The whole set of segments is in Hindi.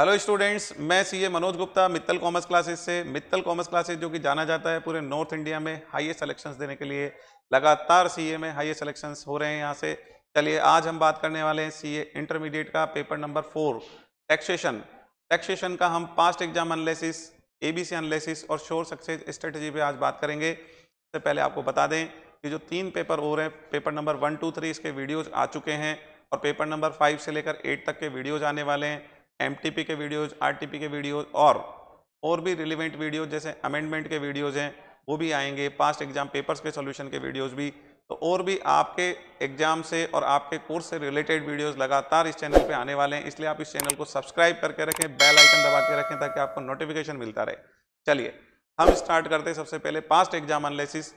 हेलो स्टूडेंट्स मैं CA Manoj Gupta Mittal commerce classes से मित्तल कॉमर्स क्लासेस जो कि जाना जाता है पूरे नॉर्थ इंडिया में हाईएस्ट सिलेक्शंस देने के लिए लगातार सीए में हाईएस्ट सिलेक्शंस हो रहे हैं यहाँ से चलिए आज हम बात करने वाले हैं सीए इंटरमीडिएट का paper number four taxation taxation का हम past exam analysis A analysis और शोर सक्सेस स्ट्रेटेजी पर आज बात करेंगे सबसे पहले आपको बता दें कि जो तीन पेपर हो रहे हैं paper number one two three इसके वीडियोज आ चुके हैं और पेपर नंबर फाइव से लेकर एट तक के वीडियोज आने वाले हैं एम के वीडियोज़ आर के वीडियोज़ और और भी रिलेवेंट वीडियोज जैसे अमेंडमेंट के वीडियोज़ हैं वो भी आएंगे पास्ट एग्जाम पेपर्स के सोल्यूशन के वीडियोज़ भी तो और भी आपके एग्जाम से और आपके कोर्स से रिलेटेड वीडियोस लगातार इस चैनल पे आने वाले हैं इसलिए आप इस चैनल को सब्सक्राइब करके रखें बेल आइकन दबा के रखें ताकि आपको नोटिफिकेशन मिलता रहे चलिए हम स्टार्ट करते हैं सबसे पहले पास्ट एग्जाम एनालिसिस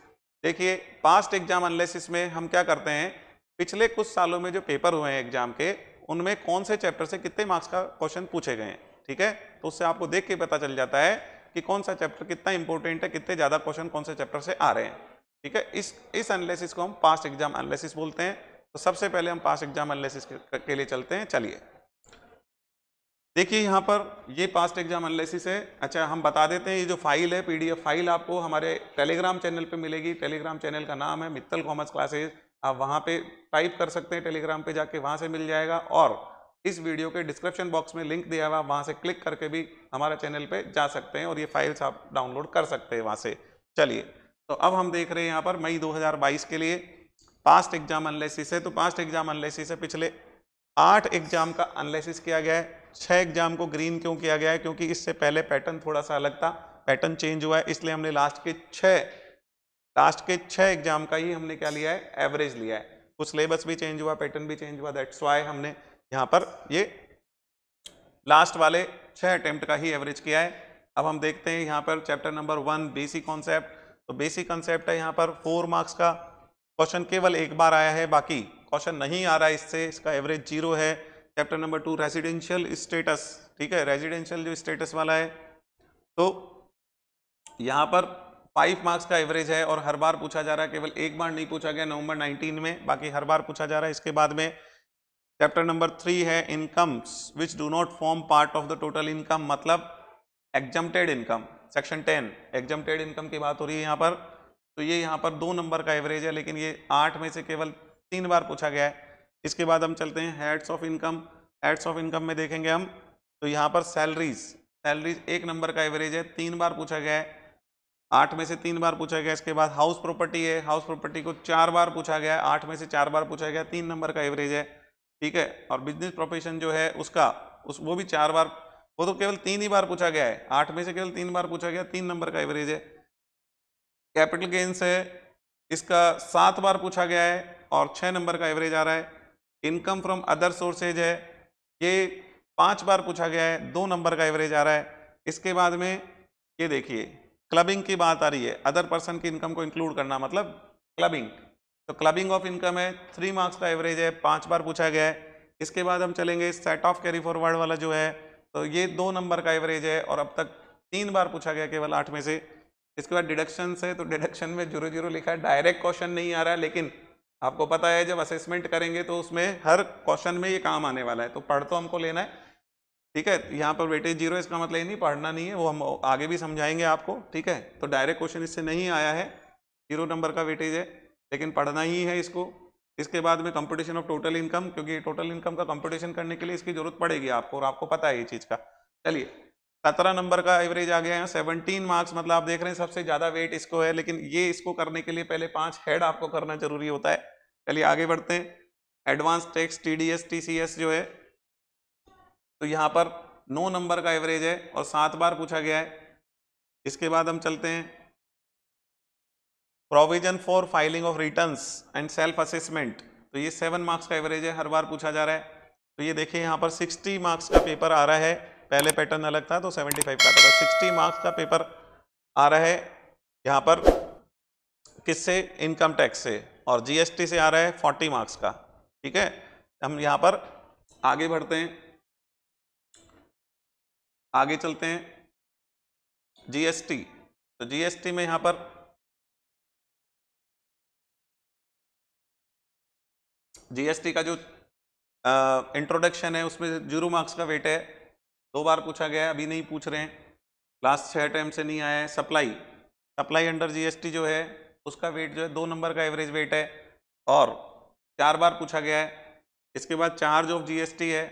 देखिए पास्ट एग्जाम एनालिसिस में हम क्या करते हैं पिछले कुछ सालों में जो पेपर हुए हैं एग्जाम के उनमें कौन से चैप्टर से कितने मार्क्स का क्वेश्चन पूछे गए हैं ठीक है तो उससे आपको देख के पता चल जाता है कि कौन सा चैप्टर कितना इंपॉर्टेंट है कितने ज़्यादा क्वेश्चन कौन से चैप्टर से आ रहे हैं ठीक है इस इस एनालिसिस को हम पास्ट एग्जाम एनालिसिस बोलते हैं तो सबसे पहले हम पास्ट एग्जाम एनालिसिस के लिए चलते हैं चलिए देखिए यहाँ पर ये पास्ट एग्जाम एनालिसिस है अच्छा हम बता देते हैं ये जो फाइल है पीडीएफ फाइल आपको हमारे टेलीग्राम चैनल पे मिलेगी टेलीग्राम चैनल का नाम है मित्तल कॉमर्स क्लासेज आप वहाँ पे टाइप कर सकते हैं टेलीग्राम पे जाके वहाँ से मिल जाएगा और इस वीडियो के डिस्क्रिप्शन बॉक्स में लिंक दिया हुआ आप वहाँ से क्लिक करके भी हमारा चैनल पे जा सकते हैं और ये फाइल्स आप डाउनलोड कर सकते हैं वहाँ से चलिए तो अब हम देख रहे हैं यहाँ पर मई 2022 के लिए पास्ट एग्जाम अनलिसिस है तो पास्ट एग्जाम अनलिसिस है पिछले आठ एग्जाम का अनलिसिस किया गया है छः एग्जाम को ग्रीन क्यों किया गया है क्योंकि इससे पहले पैटर्न थोड़ा सा अलग था पैटर्न चेंज हुआ है इसलिए हमने लास्ट के छः लास्ट के छह एग्जाम का ही हमने क्या लिया है एवरेज लिया है कुछ सिलेबस भी चेंज हुआ पैटर्न भी चेंज हुआ दैट्स वाई हमने यहाँ पर ये लास्ट वाले छः अटैम्प्ट का ही एवरेज किया है अब हम देखते हैं यहाँ पर chapter number one basic concept तो बेसिक कॉन्सेप्ट है यहाँ पर फोर मार्क्स का क्वेश्चन केवल एक बार आया है बाकी क्वेश्चन नहीं आ रहा है इससे इसका एवरेज जीरो है chapter number two residential status ठीक है रेजिडेंशियल जो स्टेटस वाला है तो यहाँ पर फाइव मार्क्स का एवरेज है और हर बार पूछा जा रहा है केवल एक बार नहीं पूछा गया नवंबर 19 में बाकी हर बार पूछा जा रहा है इसके बाद में चैप्टर नंबर थ्री है incomes which do not form part of the total income मतलब exempted income section ten exempted income की बात हो रही है यहाँ पर तो ये यहाँ पर दो नंबर का एवरेज है लेकिन ये आठ में से केवल तीन बार पूछा गया है इसके बाद हम चलते हैं heads of income heads of income में देखेंगे हम तो यहाँ पर सैलरीज सैलरीज एक नंबर का एवरेज है तीन बार पूछा गया है आठ में से तीन बार पूछा गया इसके बाद हाउस प्रॉपर्टी है हाउस प्रॉपर्टी को चार बार पूछा गया आठ में से चार बार पूछा गया तीन नंबर का एवरेज है ठीक है और बिजनेस प्रोफेशन जो है उसका उस वो भी चार बार वो तो केवल तीन ही बार पूछा गया है आठ में से केवल तीन बार पूछा गया तीन नंबर का एवरेज है कैपिटल गेंस है इसका सात बार पूछा गया है और छः नंबर का एवरेज आ रहा है इनकम फ्रॉम अदर सोर्सेज है ये पाँच बार पूछा गया है दो नंबर का एवरेज आ रहा है इसके बाद में ये देखिए क्लबिंग की बात आ रही है अदर पर्सन की इनकम को इंक्लूड करना मतलब क्लबिंग तो क्लबिंग ऑफ इनकम है थ्री मार्क्स का एवरेज है पांच बार पूछा गया है इसके बाद हम चलेंगे सेट ऑफ कैरी फॉरवर्ड वाला जो है तो ये दो नंबर का एवरेज है और अब तक तीन बार पूछा गया केवल आठ में से इसके बाद डिडक्शन है तो डिडक्शन में जीरो जीरो लिखा है डायरेक्ट क्वेश्चन नहीं आ रहा है लेकिन आपको पता है जब असेसमेंट करेंगे तो उसमें हर क्वेश्चन में ये काम आने वाला है तो पढ़ तो हमको लेना है ठीक है तो यहाँ पर वेटेज जीरो इसका मतलब ये नहीं पढ़ना नहीं है वो हम आगे भी समझाएंगे आपको ठीक है तो डायरेक्ट क्वेश्चन इससे नहीं आया है जीरो नंबर का वेटेज है लेकिन पढ़ना ही है इसको इसके बाद में कंपटीशन ऑफ टोटल इनकम क्योंकि टोटल इनकम का कंपटीशन करने के लिए इसकी जरूरत पड़ेगी आपको और आपको पता है ये चीज़ का चलिए सत्रह नंबर का एवरेज आ गया है सेवनटीन मार्क्स मतलब आप देख रहे हैं सबसे ज़्यादा वेट इसको है लेकिन ये इसको करने के लिए पहले पाँच हेड आपको करना जरूरी होता है चलिए आगे बढ़ते हैं advance tax T D S T C S जो है तो यहाँ पर नौ नंबर का एवरेज है और सात बार पूछा गया है इसके बाद हम चलते हैं provision for filing of returns and self assessment तो ये सेवन मार्क्स का एवरेज है हर बार पूछा जा रहा है तो ये देखिए यहाँ पर सिक्सटी मार्क्स का पेपर आ रहा है पहले पैटर्न अलग था तो सेवेंटी फाइव का था सिक्सटी मार्क्स का पेपर आ रहा है यहाँ पर किससे इनकम टैक्स से और जीएसटी से आ रहा है फोर्टी मार्क्स का ठीक है हम यहाँ पर आगे बढ़ते हैं आगे चलते हैं जीएसटी तो जीएसटी में यहां पर जीएसटी का जो इंट्रोडक्शन है उसमें जीरो मार्क्स का वेट है दो बार पूछा गया है अभी नहीं पूछ रहे हैं लास्ट छः टाइम से नहीं आया है सप्लाई सप्लाई अंडर जीएसटी जो है उसका वेट जो है दो नंबर का एवरेज वेट है और चार बार पूछा गया है इसके बाद चार्ज ऑफ जीएसटी है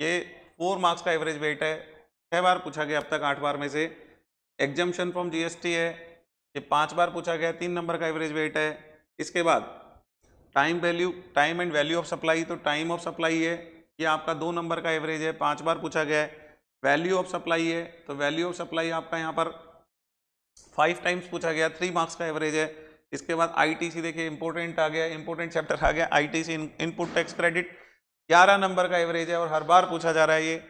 ये फोर मार्क्स का एवरेज वेट है छः बार पूछा गया अब तक आठ बार में से एग्जम्पन फ्रॉम जीएसटी है ये पांच बार पूछा गया तीन नंबर का एवरेज वेट है इसके बाद time value time and value of supply तो टाइम ऑफ सप्लाई है ये आपका दो नंबर का एवरेज है पांच बार पूछा गया है वैल्यू ऑफ सप्लाई है तो वैल्यू ऑफ सप्लाई आपका यहाँ पर फाइव टाइम्स पूछा गया थ्री मार्क्स का एवरेज है इसके बाद सी देखिए इंपोर्टेंट आ गया इंपोर्टेंट चैप्टर आ गया सी इनपुट टैक्स क्रेडिट ग्यारह नंबर का एवरेज है और हर बार पूछा जा रहा है ये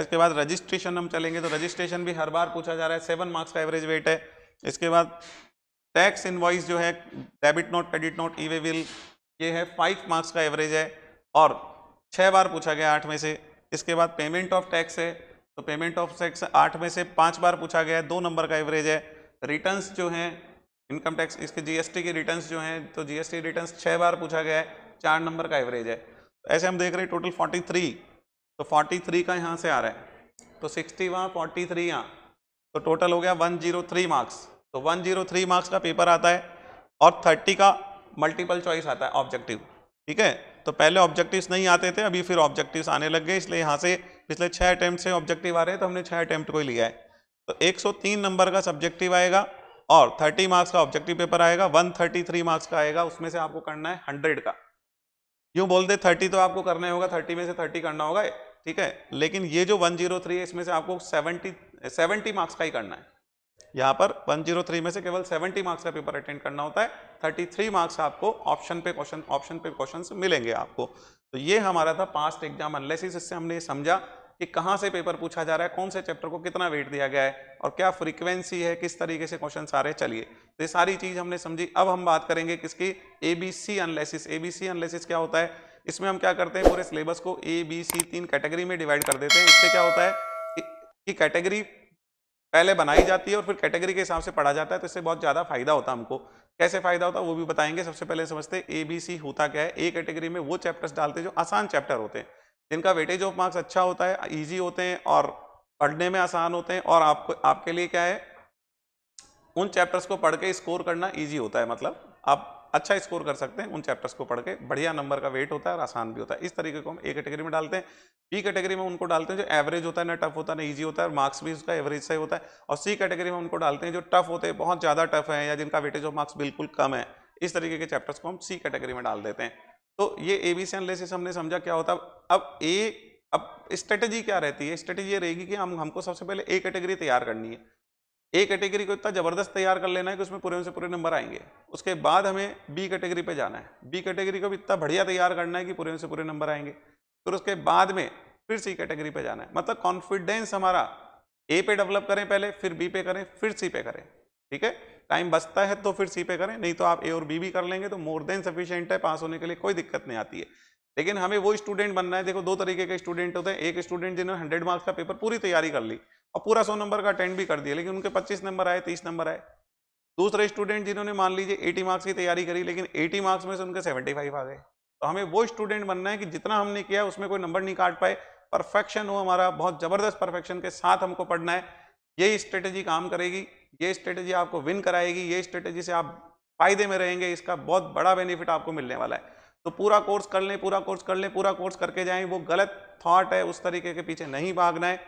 इसके बाद रजिस्ट्रेशन हम चलेंगे तो रजिस्ट्रेशन भी हर बार पूछा जा रहा है सेवन मार्क्स का एवरेज वेट है इसके बाद टैक्स इनवॉइस जो है debit note credit note E way bill ये है फाइव मार्क्स का एवरेज है और छः बार पूछा गया आठ में से इसके बाद पेमेंट ऑफ टैक्स है तो पेमेंट ऑफ टैक्स आठ में से पाँच बार पूछा गया है दो नंबर का एवरेज है रिटर्न्स जो हैं इनकम टैक्स इसके जीएसटी के रिटर्न्स जो हैं तो जीएसटी रिटर्न्स छः बार पूछा गया है चार नंबर का एवरेज है तो ऐसे हम देख रहे हैं टोटल फोर्टी थ्री तो 43 का यहाँ से आ रहा है तो 60 वहाँ 43 यहाँ तो टोटल हो गया 103 मार्क्स तो 103 मार्क्स का पेपर आता है और 30 का मल्टीपल चॉइस आता है ऑब्जेक्टिव ठीक है तो पहले ऑब्जेक्टिव्स नहीं आते थे अभी फिर ऑब्जेक्टिव्स आने लग गए इसलिए यहाँ से पिछले छः अटैम्प्ट से ऑब्जेक्टिव आ रहे हैं तो हमने छः अटैम्प्ट को ही लिया है तो एक नंबर का सब्जेक्टिव आएगा और 30 मार्क्स का ऑब्जेक्टिव पेपर आएगा 133 मार्क्स का आएगा उसमें से आपको करना है 100 का यूँ बोल दे 30 तो आपको करना होगा 30 में से 30 करना होगा ठीक है लेकिन ये जो 103 है इसमें से आपको 70 70 मार्क्स का ही करना है यहाँ पर 103 में से केवल 70 मार्क्स का पेपर अटेंड करना होता है 33 मार्क्स आपको ऑप्शन पे क्वेश्चन ऑप्शन पे क्वेश्चन मिलेंगे आपको तो ये हमारा था पास्ट एग्जाम अनलेसिस इससे हमने ये समझा कि कहाँ से पेपर पूछा जा रहा है कौन से चैप्टर को कितना वेट दिया गया है और क्या फ्रीक्वेंसी है किस तरीके से क्वेश्चन आ रहे चलिए तो ये सारी चीज़ हमने समझी अब हम बात करेंगे किसकी A B C अनलेसिस A B C अनलेसिस क्या होता है इसमें हम क्या करते हैं पूरे सिलेबस को ए बी सी तीन कैटेगरी में डिवाइड कर देते हैं इससे क्या होता है कि कैटेगरी पहले बनाई जाती है और फिर कैटेगरी के हिसाब से पढ़ा जाता है तो इससे बहुत ज़्यादा फायदा होता है हमको कैसे फायदा होता है वो भी बताएंगे सबसे पहले समझते ए बी सी होता क्या है ए कैटेगरी में वो चैप्टर्स डालते हैं जो आसान चैप्टर होते हैं जिनका वेटेज ऑफ मार्क्स अच्छा होता है ईजी होते हैं और पढ़ने में आसान होते हैं और आपको आपके लिए क्या है उन चैप्टर्स को पढ़ के स्कोर करना ईजी होता है मतलब आप अच्छा स्कोर कर सकते हैं उन चैप्टर्स को पढ़ के बढ़िया नंबर का वेट होता है और आसान भी होता है इस तरीके को हम ए कैटेगरी में डालते हैं बी कैटेगरी में उनको डालते हैं जो एवरेज होता है ना टफ होता है ना ईजी होता है और मार्क्स भी उसका एवरेज से होता है और सी कैटेगरी में उनको डालते हैं जो टफ होते हैं बहुत ज़्यादा टफ है या जिनका वेटेज ऑफ मार्क्स बिल्कुल कम है इस तरीके के चैप्टर्स को हम सी कैटेगरी में डाल देते हैं तो ये ए बी सी एनालिसिस हमने समझा क्या होता है अब ए अब स्ट्रेटेजी क्या रहती है स्ट्रेटेजी ये रहेगी कि हम हमको सबसे पहले ए कैटेगरी तैयार करनी है ए कैटेगरी को इतना ज़बरदस्त तैयार कर लेना है कि उसमें पूरे से पूरे नंबर आएंगे उसके बाद हमें बी कैटेगरी पे जाना है बी कैटेगरी को भी इतना बढ़िया तैयार करना है कि पूरे से पूरे नंबर आएंगे फिर उसके बाद में फिर सी कैटेगरी पे जाना है मतलब कॉन्फिडेंस हमारा ए पे डेवलप करें पहले फिर बी पे करें फिर सी पे करें ठीक है टाइम बचता है तो फिर सी पे करें नहीं तो आप ए और बी भी कर लेंगे तो मोर देन सफिशियंट है पास होने के लिए कोई दिक्कत नहीं आती है लेकिन हमें वो स्टूडेंट बनना है देखो दो तरीके के स्टूडेंट होते हैं एक स्टूडेंट जिन्होंने हंड्रेड मार्क्स का पेपर पूरी तैयारी कर ली और पूरा सौ नंबर का अटेंड भी कर दिया लेकिन उनके पच्चीस नंबर आए तीस नंबर आए दूसरे स्टूडेंट जिन्होंने मान लीजिए एटी मार्क्स की तैयारी करी लेकिन एटी मार्क्स में से उनके सेवेंटी फाइव आ गए तो हमें वो स्टूडेंट बनना है कि जितना हमने किया उसमें कोई नंबर नहीं काट पाए परफेक्शन हो हमारा बहुत ज़बरदस्त परफेक्शन के साथ हमको पढ़ना है ये स्ट्रेटेजी काम करेगी ये स्ट्रेटेजी आपको विन कराएगी ये स्ट्रेटेजी से आप फायदे में रहेंगे इसका बहुत बड़ा बेनिफिट आपको मिलने वाला है तो पूरा कोर्स कर लें पूरा कोर्स कर लें पूरा कोर्स करके जाएं वो गलत थॉट है उस तरीके के पीछे नहीं भागना है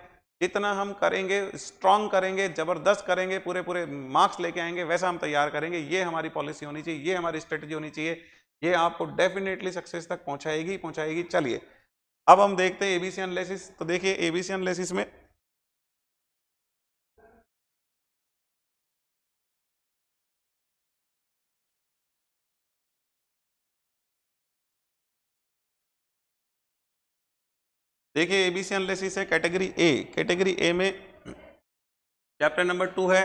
जितना हम करेंगे स्ट्रांग करेंगे ज़बरदस्त करेंगे पूरे पूरे मार्क्स लेके आएंगे वैसा हम तैयार करेंगे ये हमारी पॉलिसी होनी चाहिए ये हमारी स्ट्रेटजी होनी चाहिए ये आपको डेफिनेटली सक्सेस तक पहुँचाएगी पहुँचाएगी चलिए अब हम देखते हैं एबीसी एनालिसिस तो देखिए एबीसी एनालिसिस में देखिए एबीसी एनालिसिस है कैटेगरी ए कैटेगरी ए में चैप्टर नंबर टू है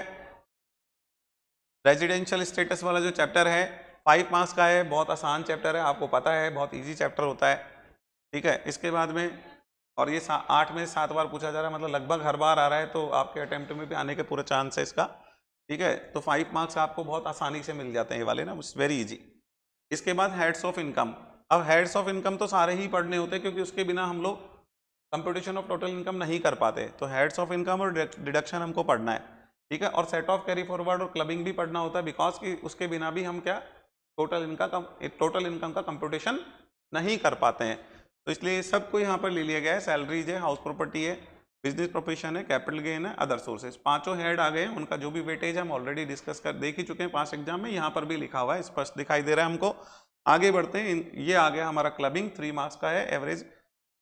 रेजिडेंशियल स्टेटस वाला जो चैप्टर है फाइव मार्क्स का है बहुत आसान चैप्टर है आपको पता है बहुत इजी चैप्टर होता है ठीक है इसके बाद में और ये आठ में सात बार पूछा जा रहा है मतलब लगभग हर बार आ रहा है तो आपके अटैम्प्ट में भी आने के पूरे चांस है इसका ठीक है तो फाइव मार्क्स आपको बहुत आसानी से मिल जाते हैं ये वाले ना इट्स वेरी ईजी इसके बाद हेड्स ऑफ इनकम अब हेड्स ऑफ इनकम तो सारे ही पढ़ने होते हैं क्योंकि उसके बिना हम लोग कंप्यूटेशन ऑफ टोटल इनकम नहीं कर पाते तो हेड्स ऑफ इनकम और डिडक्शन हमको पढ़ना है ठीक है और सेट ऑफ कैरी फॉरवर्ड और क्लबिंग भी पढ़ना होता है बिकॉज कि उसके बिना भी हम क्या टोटल इनकम टोटल इनकम का कंप्यूटेशन नहीं कर पाते हैं तो इसलिए सबको यहाँ पर ले लिया गया है सैलरीज है हाउस प्रॉपर्टी है बिजनेस प्रोफेशन है कैपिटल गेन है अदर सोर्सेज पांचों हेड आ गए हैं उनका जो भी वेटेज हम ऑलरेडी डिस्कस कर देख ही चुके हैं पांच एग्जाम में यहाँ पर भी लिखा हुआ है स्पष्ट दिखाई दे रहा है हमको आगे बढ़ते हैं ये आ गया हमारा क्लबिंग थ्री मार्क्स का है एवरेज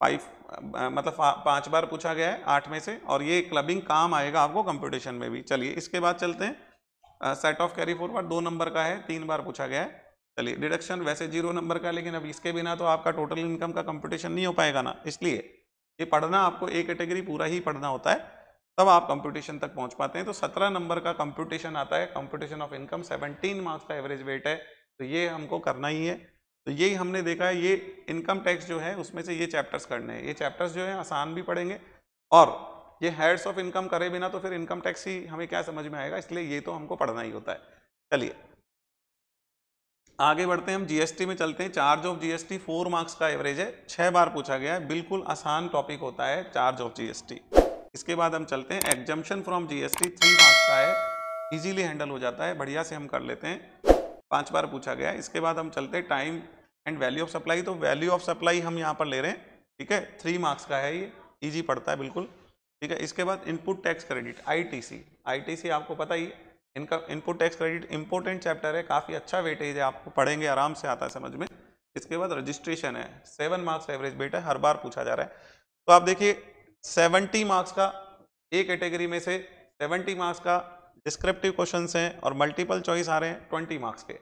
फाइव uh, मतलब पांच बार पूछा गया है आठ में से और ये क्लबिंग काम आएगा आपको कंपटीशन में भी चलिए इसके बाद चलते हैं सेट ऑफ कैरी फॉरवर्ड दो नंबर का है तीन बार पूछा गया है चलिए डिडक्शन वैसे जीरो नंबर का लेकिन अब इसके बिना तो आपका टोटल इनकम का कंपटीशन नहीं हो पाएगा ना इसलिए ये पढ़ना आपको ए कैटेगरी पूरा ही पढ़ना होता है तब आप कंपटीशन तक पहुंच पाते हैं तो सत्रह नंबर का कंपटीशन आता है computation of income seventeen marks का एवरेज वेट है तो ये हमको करना ही है तो ये हमने देखा है ये इनकम टैक्स जो है उसमें से ये चैप्टर्स करने हैं ये चैप्टर्स जो है आसान भी पड़ेंगे और ये हेड्स ऑफ इनकम करे बिना तो फिर इनकम टैक्स ही हमें क्या समझ में आएगा इसलिए ये तो हमको पढ़ना ही होता है चलिए आगे बढ़ते हैं हम जीएसटी में चलते हैं charge of GST four marks का एवरेज है छह बार पूछा गया है बिल्कुल आसान टॉपिक होता है चार्ज ऑफ जीएसटी इसके बाद हम चलते हैं exemption from GST three marks का है इजीली हैंडल हो जाता है बढ़िया से हम कर लेते हैं पांच बार पूछा गया है इसके बाद हम चलते हैं time and value of supply तो वैल्यू ऑफ सप्लाई हम यहाँ पर ले रहे हैं ठीक है थ्री मार्क्स का है ये ईजी पड़ता है बिल्कुल ठीक है इसके बाद input tax credit T C आपको पता ही इनका input tax credit important chapter है काफ़ी अच्छा वेटेज है आपको पढ़ेंगे आराम से आता है समझ में इसके बाद रजिस्ट्रेशन है सेवन मार्क्स एवरेज बेट है हर बार पूछा जा रहा है तो आप देखिए सेवेंटी मार्क्स का ए कैटेगरी में से सेवेंटी मार्क्स का डिस्क्रिप्टिव क्वेश्चन हैं और मल्टीपल चॉइस आ रहे हैं ट्वेंटी मार्क्स के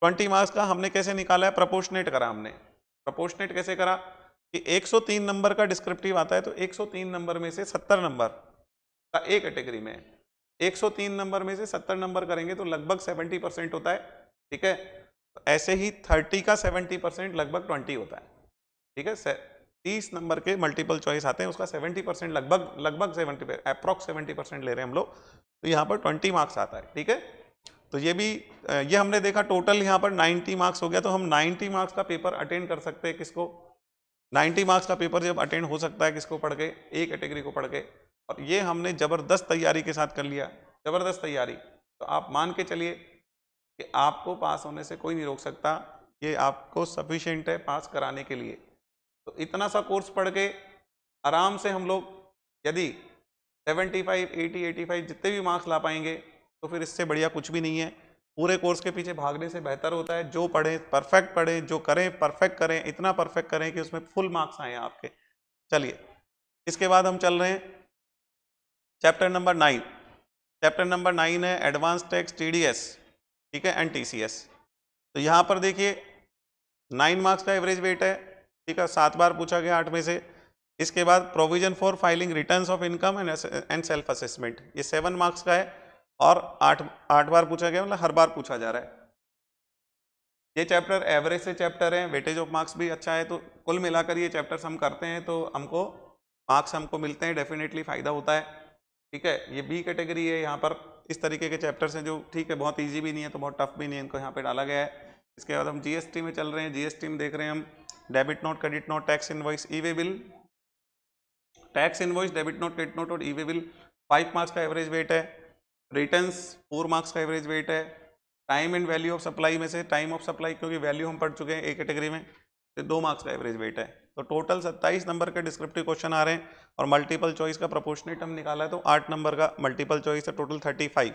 ट्वेंटी मार्क्स का हमने कैसे निकाला है प्रपोर्शनेट करा हमने प्रपोर्शनेट कैसे करा कि 103 नंबर का डिस्क्रिप्टिव आता है तो 103 नंबर में से 70 नंबर का ए कैटेगरी में 103 नंबर में से 70 नंबर करेंगे तो लगभग 70 परसेंट होता है ठीक है तो ऐसे ही 30 का 70 परसेंट लगभग 20 होता है ठीक है 30 नंबर के मल्टीपल चॉइस आते हैं उसका 70 परसेंट लगभग लगभग 70 अप्रॉक्स 70 परसेंट ले रहे हैं हम लोग तो यहाँ पर 20 मार्क्स आता है ठीक है तो ये भी ये हमने देखा टोटल यहाँ पर 90 मार्क्स हो गया तो हम 90 मार्क्स का पेपर अटेंड कर सकते हैं किसको 90 मार्क्स का पेपर जब अटेंड हो सकता है किसको पढ़ के ए कैटेगरी को पढ़ के और ये हमने ज़बरदस्त तैयारी के साथ कर लिया ज़बरदस्त तैयारी तो आप मान के चलिए कि आपको पास होने से कोई नहीं रोक सकता ये आपको सफिशेंट है पास कराने के लिए तो इतना सा कोर्स पढ़ के आराम से हम लोग यदि 75, 80, 85 जितने भी मार्क्स ला पाएंगे तो फिर इससे बढ़िया कुछ भी नहीं है पूरे कोर्स के पीछे भागने से बेहतर होता है जो पढ़ें परफेक्ट पढ़ें जो करें परफेक्ट करें इतना परफेक्ट करें कि उसमें फुल मार्क्स आए आपके चलिए इसके बाद हम चल रहे हैं chapter number nine chapter number nine है एडवांस टेक्स टी ठीक है एन टी तो यहाँ पर देखिए नाइन मार्क्स का एवरेज वेट है ठीक है सात बार पूछा गया आठ में से इसके बाद provision for filing returns of income and and self assessment ये सेवन मार्क्स का है और आठ आठ बार पूछा गया मतलब हर बार पूछा जा रहा है ये चैप्टर एवरेज से चैप्टर है वेटेज ऑफ मार्क्स भी अच्छा है तो कुल मिलाकर ये चैप्टर्स हम करते हैं तो हमको मार्क्स हमको मिलते हैं डेफिनेटली फ़ायदा होता है ठीक है ये बी कैटेगरी है यहाँ पर इस तरीके के चैप्टर्स हैं जो ठीक है बहुत ईजी भी नहीं है तो बहुत टफ भी नहीं है इनको यहाँ पर डाला गया है इसके बाद हम जी में चल रहे हैं जी में देख रहे हैं हम debit note credit note tax invoice e way bill tax invoice debit note credit note और e way bill five marks का एवरेज वेट है रिटर्न्स फोर मार्क्स का एवरेज वेट है time and value of supply में से टाइम ऑफ सप्लाई क्योंकि वैल्यू हम पढ़ चुके हैं ए कैटेगरी में तो दो मार्क्स का एवरेज वेट है तो टोटल सत्ताईस नंबर के डिस्क्रिप्टिव क्वेश्चन आ रहे हैं और मल्टीपल चॉइस का प्रपोर्शनेट हम निकाला है तो आठ नंबर का मल्टीपल चॉइस है टोटल थर्टी फाइव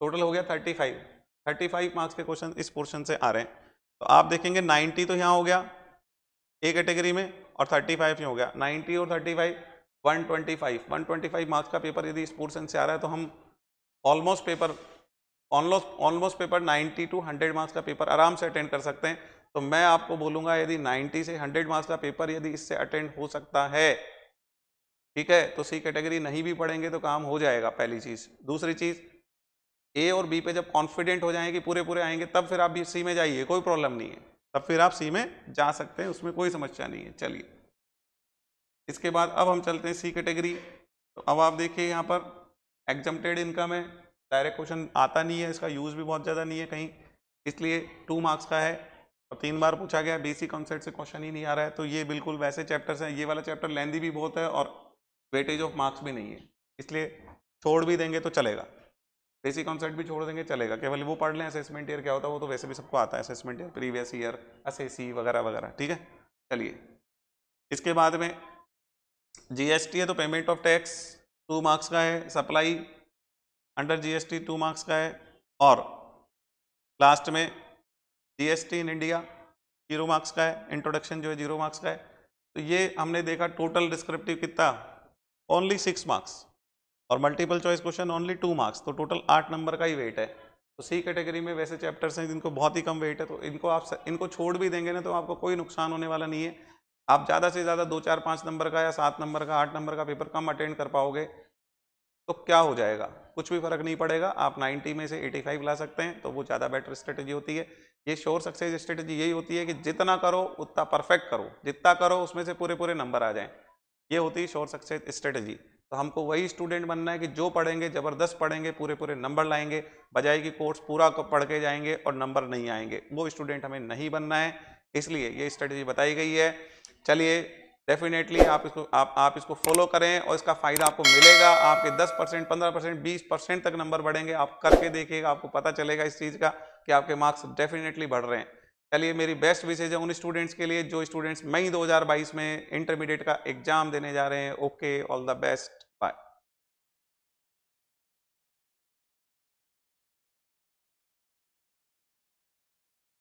टोटल हो गया thirty five thirty five marks के क्वेश्चन इस पोर्शन से आ रहे हैं तो आप देखेंगे नाइन्टी तो यहाँ हो गया ए कैटेगरी में और थर्टी फाइव ही हो गया नाइन्टी और thirty five one twenty five one twenty five marks का पेपर यदि इस पोर्सन से आ रहा है तो हम almost paper almost almost paper 90 to 100 marks का पेपर आराम से अटेंड कर सकते हैं तो मैं आपको बोलूँगा यदि 90 से 100 मार्क्स का पेपर यदि इससे अटेंड हो सकता है ठीक है तो सी कैटेगरी नहीं भी पढ़ेंगे तो काम हो जाएगा पहली चीज़ दूसरी चीज़ ए और बी पे जब कॉन्फिडेंट हो जाएंगे पूरे पूरे आएंगे तब फिर आप भी सी में जाइए कोई प्रॉब्लम नहीं है तब फिर आप सी में जा सकते हैं उसमें कोई समस्या नहीं है चलिए इसके बाद अब हम चलते हैं सी कैटेगरी तो अब आप देखिए यहाँ पर एग्जम्प्टेड इनकम है डायरेक्ट क्वेश्चन आता नहीं है इसका यूज़ भी बहुत ज़्यादा नहीं है कहीं इसलिए टू मार्क्स का है और तीन बार पूछा गया बेसिक कॉन्सेप्ट से क्वेश्चन ही नहीं आ रहा है तो ये बिल्कुल वैसे चैप्टर्स हैं ये वाला चैप्टर लेंदी भी बहुत है और वेटेज ऑफ मार्क्स भी नहीं है इसलिए छोड़ भी देंगे तो चलेगा बेसिक कॉन्सेप्ट भी छोड़ देंगे चलेगा केवल वो पढ़ लें असेसमेंट ईयर क्या होता है वो तो वैसे भी सबको आता है असेसमेंट ईयर प्रीवियस ईयर सी वगैरह वगैरह ठीक है चलिए इसके बाद में जीएसटी है तो payment of tax two marks का है supply under GST two marks का है और लास्ट में GST in India zero marks का है इंट्रोडक्शन जो है जीरो मार्क्स का है तो ये हमने देखा टोटल डिस्क्रिप्टिव कितना ओनली सिक्स मार्क्स और multiple choice question only two marks तो टोटल आठ नंबर का ही वेट है तो सी कैटेगरी में वैसे चैप्टर्स हैं जिनको बहुत ही कम वेट है तो इनको आप इनको छोड़ भी देंगे ना तो आपको कोई नुकसान होने वाला नहीं है आप ज़्यादा से ज़्यादा दो चार पाँच नंबर का या सात नंबर का आठ नंबर का पेपर कम अटेंड कर पाओगे तो क्या हो जाएगा कुछ भी फर्क नहीं पड़ेगा आप 90 में से 85 ला सकते हैं तो वो ज़्यादा बेटर स्ट्रेटजी होती है ये श्योर सक्सेस स्ट्रेटजी यही होती है कि जितना करो उतना परफेक्ट करो जितना करो उसमें से पूरे पूरे नंबर आ जाएं ये होती है श्योर सक्सेस स्ट्रेटजी तो हमको वही स्टूडेंट बनना है कि जो पढ़ेंगे ज़बरदस्त पढ़ेंगे पूरे पूरे नंबर लाएंगे बजाय कि कोर्स पूरा पढ़ के जाएंगे और नंबर नहीं आएंगे वो स्टूडेंट हमें नहीं बनना है इसलिए ये स्ट्रेटजी बताई गई है चलिए डेफिनेटली आप इसको आप आप इसको फॉलो करें और इसका फ़ायदा आपको मिलेगा आपके 10 परसेंट पंद्रह परसेंट बीस परसेंट तक नंबर बढ़ेंगे आप करके देखिएगा आपको पता चलेगा इस चीज़ का कि आपके मार्क्स डेफिनेटली बढ़ रहे हैं चलिए मेरी बेस्ट विशेज है उन स्टूडेंट्स के लिए जो स्टूडेंट्स मई 2022 में इंटरमीडिएट का एग्ज़ाम देने जा रहे हैं ओके ऑल द बेस्ट